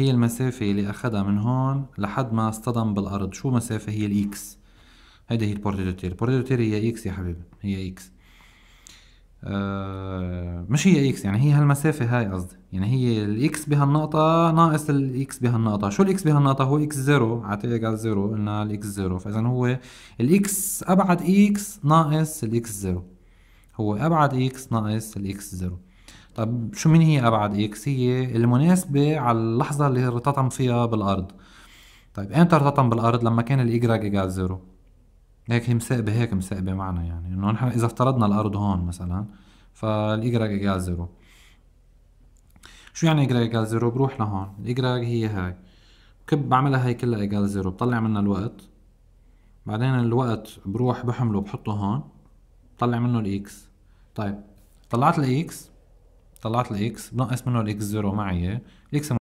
هي المسافة اللي أخدها من هون لحد ما اصطدم بالأرض شو مسافة هي الإكس هيدي هي البورتيتوتير البورتيتوتير هي إكس يا حبيبي هي إكس آه مش هي إكس يعني هي هالمسافة هاي قصدي يعني هي الإكس بهالنقطة ناقص الإكس بهالنقطة شو الإكس بهالنقطة هو إكس زيرو عتيق على زيرو قلنا الإكس زيرو فإذا هو الإكس أبعد إكس ناقص الإكس زيرو هو أبعد إكس ناقص الإكس زيرو طب شو مين هي ابعد اكس هي إيه المناسبه على اللحظه اللي ارتطم فيها بالارض طيب امتى ارتطم بالارض لما كان الايجراج يقال زيرو هيك هي مثاقبه هيك مثاقبه معنا يعني انه نحن اذا افترضنا الارض هون مثلا فالايجراج يقال زيرو شو يعني ايجراج يقال زيرو بروح لهون الايجراج هي هاي كب بعملها هي كلها ايجال زيرو بطلع منها الوقت بعدين الوقت بروح بحمله بحطه هون بطلع منه الاكس طيب طلعت الاكس طلعت الاكس بنقص منه الاكس زيرو معي الاكس